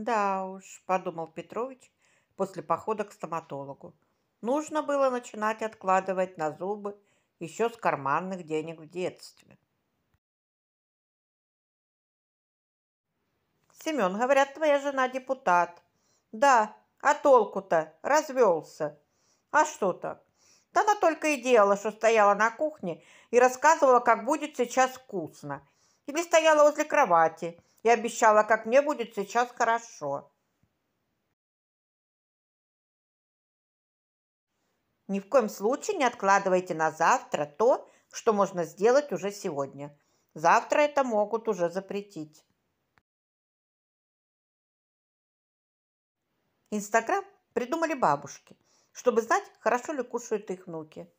Да уж, подумал Петрович после похода к стоматологу. Нужно было начинать откладывать на зубы еще с карманных денег в детстве. Семен, говорят, твоя жена депутат. Да, а толку-то? Развелся. А что так? Да она только и делала, что стояла на кухне и рассказывала, как будет сейчас вкусно. Или стояла возле кровати – я обещала, как мне будет сейчас хорошо. Ни в коем случае не откладывайте на завтра то, что можно сделать уже сегодня. Завтра это могут уже запретить. Инстаграм придумали бабушки, чтобы знать, хорошо ли кушают их внуки.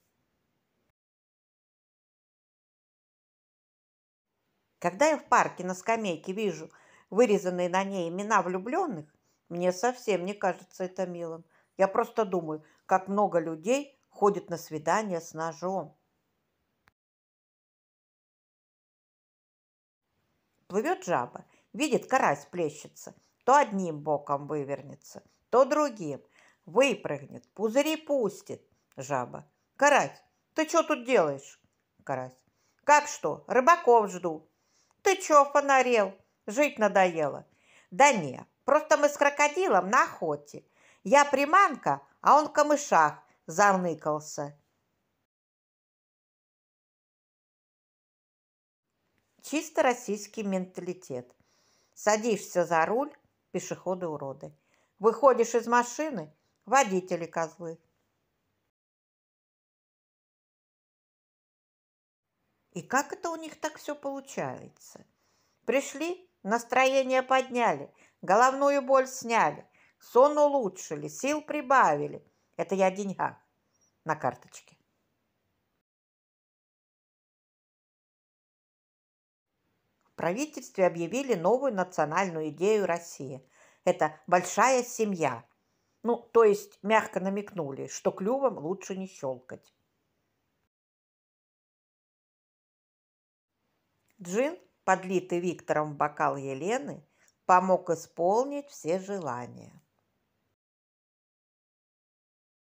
Когда я в парке на скамейке вижу вырезанные на ней имена влюбленных, мне совсем не кажется это милым. Я просто думаю, как много людей ходит на свидание с ножом. Плывет жаба, видит, карась плещется. То одним боком вывернется, то другим. Выпрыгнет, пузыри пустит. Жаба. Карась, ты что тут делаешь? Карась. Как что? Рыбаков жду. Ты чё, фонарел? Жить надоело. Да не, просто мы с крокодилом на охоте. Я приманка, а он в камышах заныкался. Чисто российский менталитет. Садишься за руль, пешеходы-уроды. Выходишь из машины, водители козлы. И как это у них так все получается? Пришли, настроение подняли, головную боль сняли, сон улучшили, сил прибавили. Это я деньга на карточке. В правительстве объявили новую национальную идею России. Это большая семья. Ну, то есть мягко намекнули, что клювом лучше не щелкать. Джин, подлитый Виктором в бокал Елены, помог исполнить все желания.